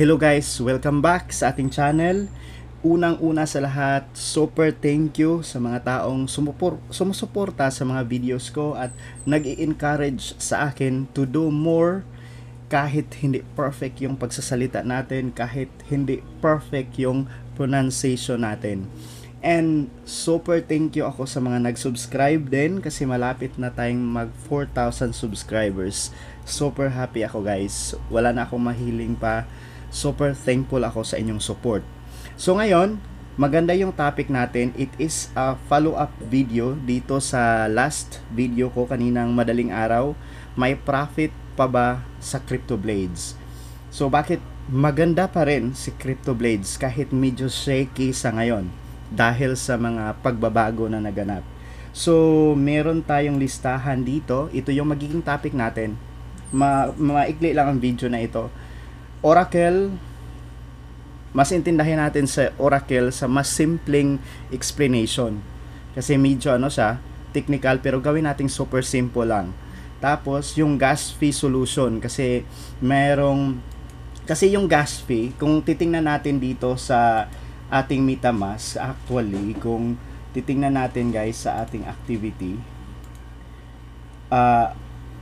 Hello guys! Welcome back sa ating channel. Unang-una sa lahat, super thank you sa mga taong sumupor, sumusuporta sa mga videos ko at nag encourage sa akin to do more kahit hindi perfect yung pagsasalita natin, kahit hindi perfect yung pronunciation natin. And super thank you ako sa mga nag-subscribe din kasi malapit na tayong mag 4,000 subscribers. Super happy ako guys. Wala na akong mahiling pa super thankful ako sa inyong support. So ngayon, maganda yung topic natin. It is a follow-up video dito sa last video ko kaninang madaling araw. May profit pa ba sa Crypto Blades? So bakit maganda pa rin si Crypto Blades kahit medyo shaky sa ngayon dahil sa mga pagbabago na naganap. So, meron tayong listahan dito. Ito yung magiging topic natin. Ma maikli lang ang video na ito. Oracle, mas intindahin natin sa Oracle sa mas simpleng explanation. Kasi medyo ano siya, technical pero gawin nating super simple lang. Tapos yung gas fee solution kasi merong kasi yung gas fee kung titingnan natin dito sa ating MetaMask actually kung titingnan natin guys sa ating activity uh,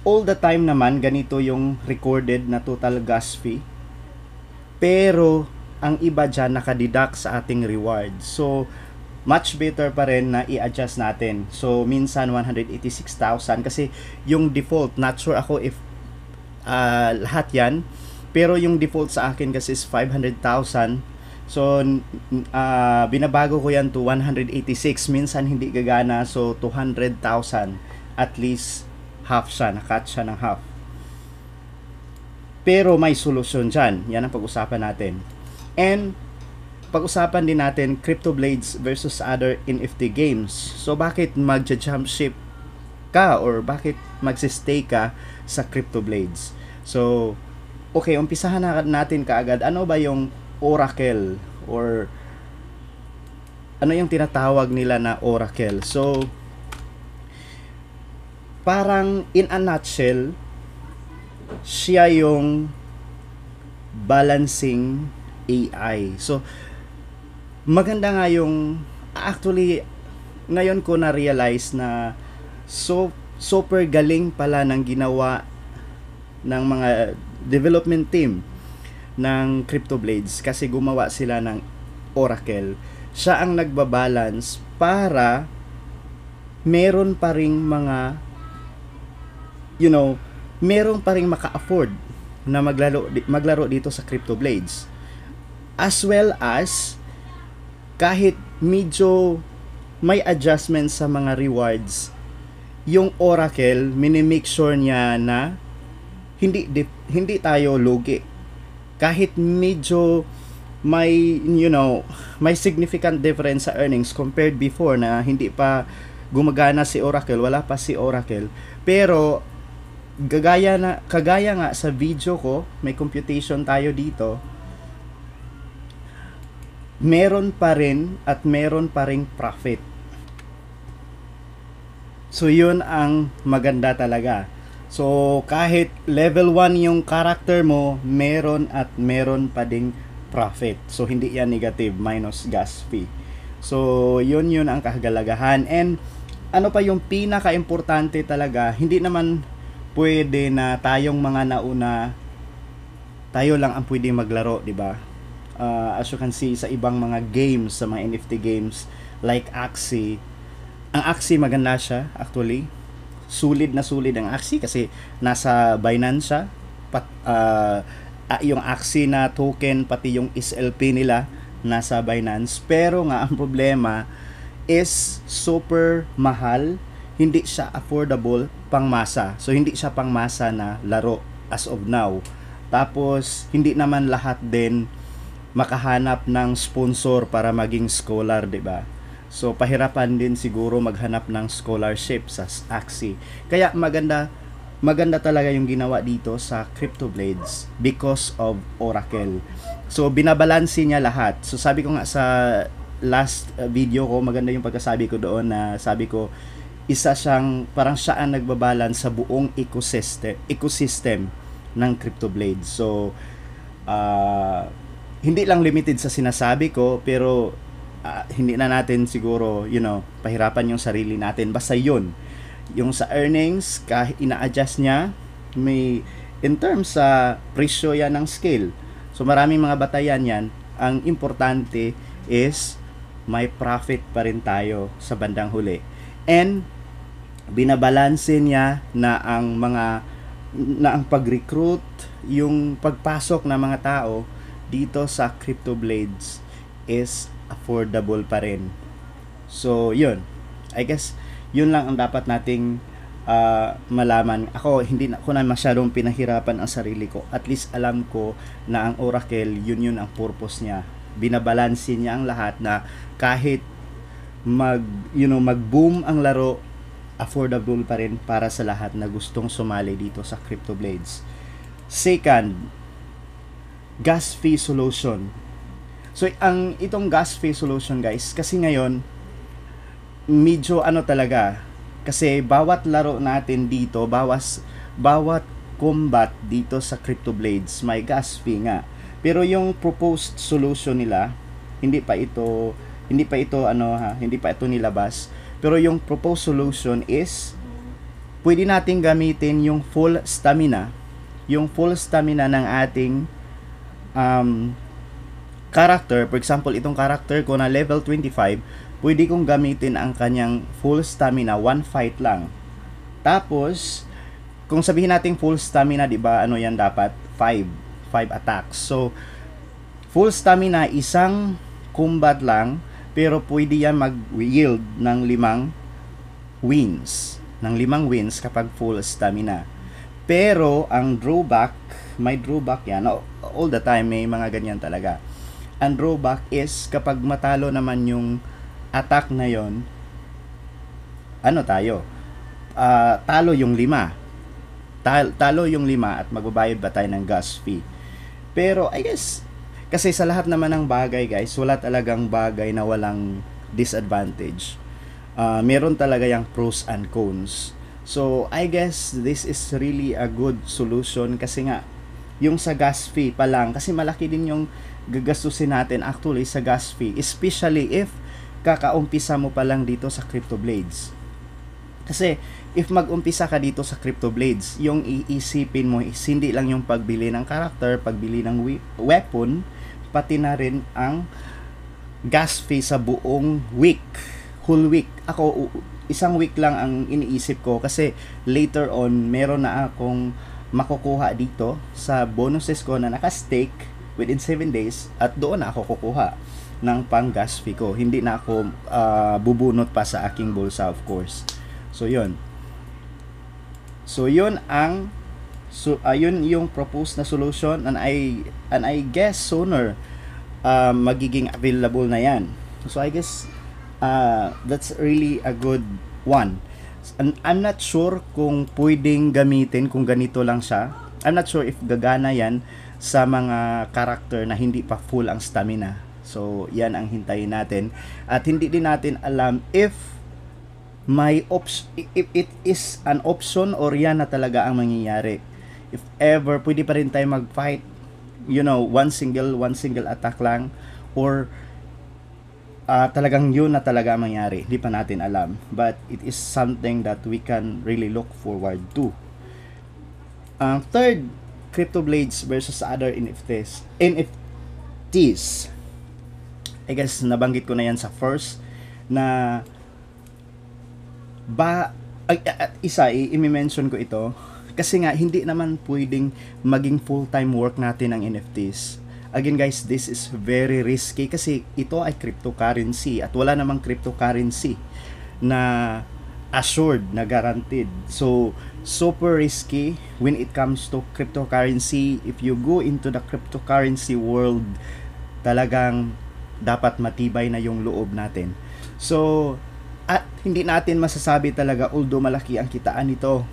all the time naman ganito yung recorded na total gas fee pero, ang iba dyan nakadeduct sa ating reward. So, much better pa rin na i-adjust natin. So, minsan 186,000 kasi yung default, not sure ako if uh, lahat yan. Pero yung default sa akin kasi is 500,000. So, uh, binabago ko yan to 186. Minsan hindi gagana. So, 200,000. At least half siya. Nakat siya ng half. Pero may solusyon dyan. Yan ang pag-usapan natin. And pag-usapan din natin Crypto Blades versus other NFT games. So bakit mag jump ship ka or bakit magsistay ka sa Crypto Blades? So okay, umpisahan na natin kaagad. Ano ba yung Oracle or ano yung tinatawag nila na Oracle? So parang in a nutshell, siya yung balancing AI. So, maganda nga yung, actually, ngayon ko na-realize na so, super galing pala ng ginawa ng mga development team ng Crypto Blades kasi gumawa sila ng Oracle. Siya ang nagbabalance para meron pa ring mga you know meron pa rin maka-afford na maglaro, maglaro dito sa Crypto Blades. As well as, kahit medyo may adjustment sa mga rewards, yung Oracle, minimake sure niya na hindi, dip, hindi tayo lugi. Kahit medyo may, you know, may significant difference sa earnings compared before na hindi pa gumagana si Oracle, wala pa si Oracle. Pero, gagaya na kagaya nga sa video ko, may computation tayo dito. Meron pa rin at meron pa ring profit. So yun ang maganda talaga. So kahit level 1 yung character mo, meron at meron pa ding profit. So hindi yan negative minus gas fee. So yun yun ang kahalagahan and ano pa yung pinaka-importante talaga, hindi naman pwede na tayong mga nauna tayo lang ang pwede maglaro, 'di ba? Uh, as you can see sa ibang mga games, sa mga NFT games like Axie, ang Axie maganda siya actually. Sulit na sulit ang Axie kasi nasa Binance siya. Pat, uh, yung Axie na token pati yung SLP nila nasa Binance. Pero nga ang problema is super mahal, hindi siya affordable pangmasa. So hindi siya pangmasa na laro as of now. Tapos hindi naman lahat din makahanap ng sponsor para maging scholar, 'di ba? So pahirapan din siguro maghanap ng scholarship sa Axie. Kaya maganda maganda talaga yung ginawa dito sa Crypto Blades because of Oracle. So binabalanse niya lahat. So sabi ko nga sa last uh, video ko, maganda yung pagkasabi ko doon na sabi ko isa siyang parang siya ang nagbabalan sa buong ecosystem ecosystem ng CryptoBlade. So uh, hindi lang limited sa sinasabi ko pero uh, hindi na natin siguro you know pahirapan yung sarili natin basta yun yung sa earnings kahit ina-adjust niya may in terms sa presyo yan ng scale so maraming mga batayan yan ang importante is may profit pa rin tayo sa bandang huli and binabalanse niya na ang mga na ang pag-recruit, yung pagpasok ng mga tao dito sa Crypto Blades is affordable pa rin. So, yun. I guess, yun lang ang dapat nating uh, malaman. Ako, hindi na, ako na masyadong pinahirapan ang sarili ko. At least alam ko na ang Oracle, yun yun ang purpose niya. Binabalansin niya ang lahat na kahit mag, you know, mag-boom ang laro, affordable pa rin para sa lahat na gustong sumali dito sa Crypto Blades. Second, gas fee solution. So ang itong gas fee solution guys, kasi ngayon medyo ano talaga kasi bawat laro natin dito, bawas bawat combat dito sa Crypto Blades may gas fee nga. Pero yung proposed solution nila, hindi pa ito hindi pa ito ano ha, hindi pa ito nilabas pero yung proposed solution is pwede nating gamitin yung full stamina, yung full stamina ng ating um, character. For example, itong character ko na level 25, pwede kong gamitin ang kanyang full stamina, one fight lang. Tapos, kung sabihin natin full stamina, di ba, ano yan dapat? 5. 5 attacks. So, full stamina, isang combat lang, pero pwede yan mag-yield ng limang wins. Ng limang wins kapag full stamina. Pero ang drawback, may drawback yan. All the time may mga ganyan talaga. Ang drawback is kapag matalo naman yung attack na yon ano tayo? Uh, talo yung lima. Tal- talo yung lima at magbabayad ba tayo ng gas fee? Pero I guess kasi sa lahat naman ng bagay, guys, wala talagang bagay na walang disadvantage. Uh, meron talaga yung pros and cons. So, I guess this is really a good solution kasi nga, yung sa gas fee pa lang, kasi malaki din yung gagastusin natin actually sa gas fee, especially if kakaumpisa mo pa lang dito sa Crypto Blades. Kasi if mag-umpisa ka dito sa Crypto Blades, yung iisipin mo is hindi lang yung pagbili ng character, pagbili ng weapon, pati na rin ang gas fee sa buong week, whole week. Ako, isang week lang ang iniisip ko kasi later on, meron na akong makukuha dito sa bonuses ko na naka-stake within 7 days at doon na ako kukuha ng pang gas fee ko. Hindi na ako uh, bubunot pa sa aking bulsa of course. So, yun. So, yun ang So ayun yung proposed na solution and I and I guess sooner uh, magiging available na yan. So I guess uh, that's really a good one. And I'm not sure kung pwedeng gamitin kung ganito lang siya. I'm not sure if gagana yan sa mga character na hindi pa full ang stamina. So, yan ang hintayin natin. At hindi din natin alam if may ops if it is an option or yan na talaga ang mangyayari if ever pwede pa rin tayo mag-fight you know one single one single attack lang or uh, talagang yun na talaga mangyari hindi pa natin alam but it is something that we can really look forward to uh, third crypto blades versus other NFTs NFTs I guess nabanggit ko na yan sa first na ba at isa i-mention ko ito kasi nga, hindi naman pwedeng maging full-time work natin ang NFTs. Again guys, this is very risky kasi ito ay cryptocurrency at wala namang cryptocurrency na assured na guaranteed. So, super risky when it comes to cryptocurrency. If you go into the cryptocurrency world, talagang dapat matibay na yung loob natin. So, at hindi natin masasabi talaga although malaki ang kitaan nito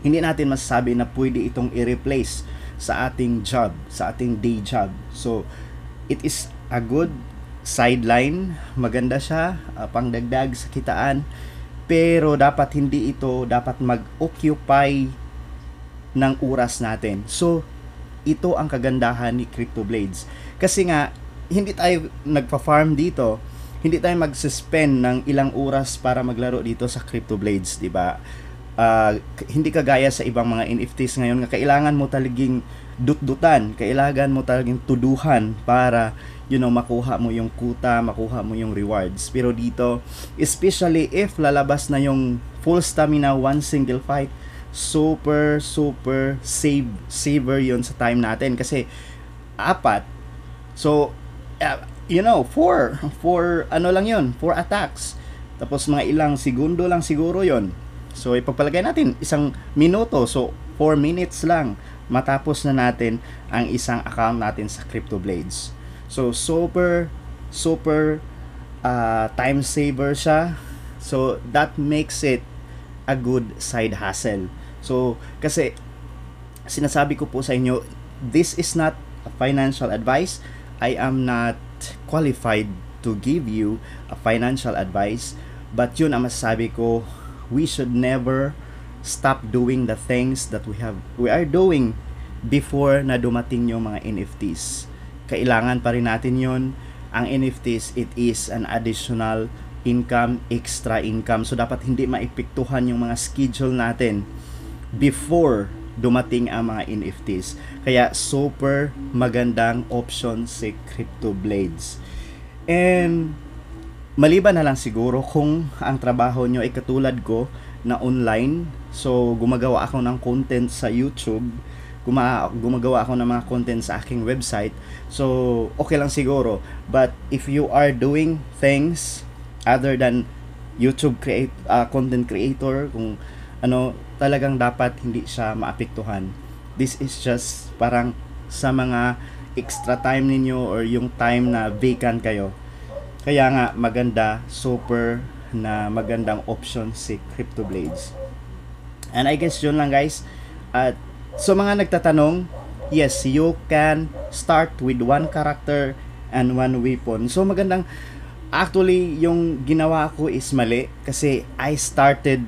hindi natin masasabi na pwede itong i-replace sa ating job, sa ating day job. So, it is a good sideline, maganda siya, uh, pangdagdag sa kitaan, pero dapat hindi ito dapat mag-occupy ng oras natin. So, ito ang kagandahan ni Crypto Blades. Kasi nga, hindi tayo nagpa-farm dito, hindi tayo mag-suspend ng ilang oras para maglaro dito sa Crypto Blades, 'di ba? uh, hindi kagaya sa ibang mga NFTs ngayon nga kailangan mo talagang dutdutan, kailangan mo talagang tuduhan para you know makuha mo yung kuta, makuha mo yung rewards. Pero dito, especially if lalabas na yung full stamina one single fight, super super save saver yon sa time natin kasi apat. So uh, you know, four, four ano lang yon, four attacks. Tapos mga ilang segundo lang siguro yon So ipagpalagay natin isang minuto. So 4 minutes lang matapos na natin ang isang account natin sa Crypto Blades. So super super uh, time saver siya. So that makes it a good side hustle. So kasi sinasabi ko po sa inyo, this is not a financial advice. I am not qualified to give you a financial advice. But yun ang masasabi ko we should never stop doing the things that we have we are doing before na dumating yung mga NFTs. Kailangan pa rin natin yon. Ang NFTs, it is an additional income, extra income. So, dapat hindi maipiktuhan yung mga schedule natin before dumating ang mga NFTs. Kaya, super magandang option si Crypto Blades. And, Maliban na lang siguro kung ang trabaho nyo ay katulad ko na online. So, gumagawa ako ng content sa YouTube. Guma- gumagawa ako ng mga content sa aking website. So, okay lang siguro. But if you are doing things other than YouTube create uh, content creator, kung ano, talagang dapat hindi siya maapektuhan. This is just parang sa mga extra time ninyo or yung time na vacant kayo kaya nga maganda, super na magandang option si Crypto Blades. And I guess yun lang guys. At so mga nagtatanong, yes, you can start with one character and one weapon. So magandang actually yung ginawa ko is mali kasi I started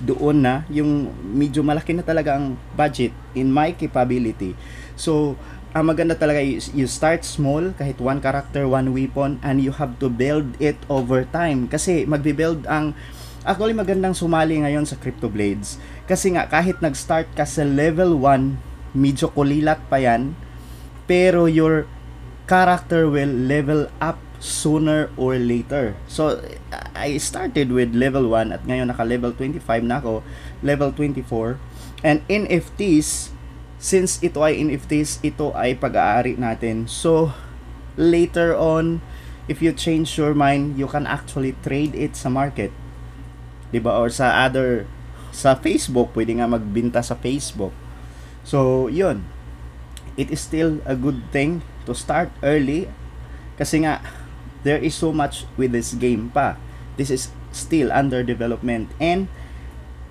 doon na yung medyo malaki na talaga ang budget in my capability. So ang maganda talaga is you start small kahit one character one weapon and you have to build it over time kasi magbi-build ang actually magandang sumali ngayon sa Crypto Blades kasi nga kahit nag-start ka sa level 1 medyo kulilat pa yan pero your character will level up sooner or later. So, I started with level 1 at ngayon naka level 25 na ako, level 24. And NFTs, since ito ay NFTs, ito ay pag-aari natin. So, later on, if you change your mind, you can actually trade it sa market. ba diba? Or sa other, sa Facebook, pwede nga magbinta sa Facebook. So, yun. It is still a good thing to start early kasi nga, there is so much with this game pa. This is still under development and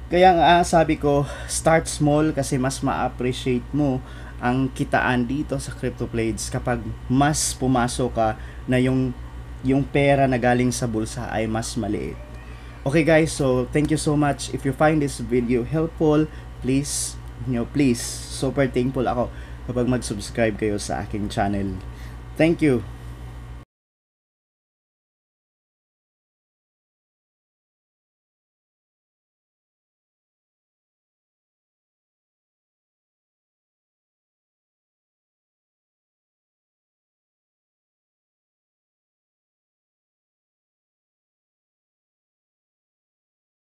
kaya nga uh, sabi ko, start small kasi mas ma-appreciate mo ang kitaan dito sa CryptoPlades kapag mas pumasok ka na yung yung pera na galing sa bulsa ay mas maliit. Okay guys, so thank you so much. If you find this video helpful, please, you know, please, super thankful ako kapag mag-subscribe kayo sa aking channel. Thank you!